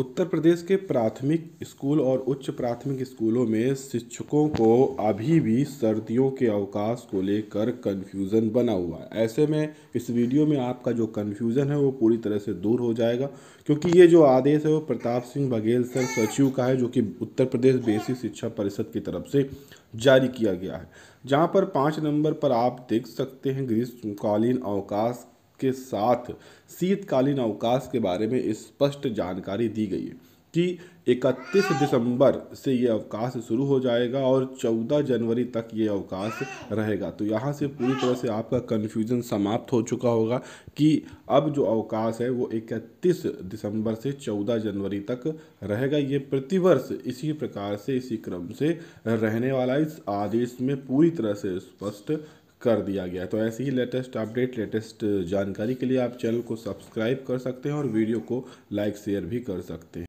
उत्तर प्रदेश के प्राथमिक स्कूल और उच्च प्राथमिक स्कूलों में शिक्षकों को अभी भी सर्दियों के अवकाश को लेकर कन्फ्यूज़न बना हुआ है ऐसे में इस वीडियो में आपका जो कन्फ्यूज़न है वो पूरी तरह से दूर हो जाएगा क्योंकि ये जो आदेश है वो प्रताप सिंह बघेल सर सचिव का है जो कि उत्तर प्रदेश बेसिक शिक्षा परिषद की तरफ से जारी किया गया है जहाँ पर पाँच नंबर पर आप देख सकते हैं ग्रीष्मकालीन अवकाश के साथ शीतकालीन अवकाश के बारे में स्पष्ट जानकारी दी गई है कि 31 दिसंबर से ये अवकाश शुरू हो जाएगा और 14 जनवरी तक ये अवकाश रहेगा तो यहाँ से पूरी तरह से आपका कन्फ्यूज़न समाप्त हो चुका होगा कि अब जो अवकाश है वो 31 दिसंबर से 14 जनवरी तक रहेगा ये प्रतिवर्ष इसी प्रकार से इसी क्रम से रहने वाला इस आदेश में पूरी तरह से स्पष्ट कर दिया गया तो ऐसे ही लेटेस्ट अपडेट लेटेस्ट जानकारी के लिए आप चैनल को सब्सक्राइब कर सकते हैं और वीडियो को लाइक शेयर भी कर सकते हैं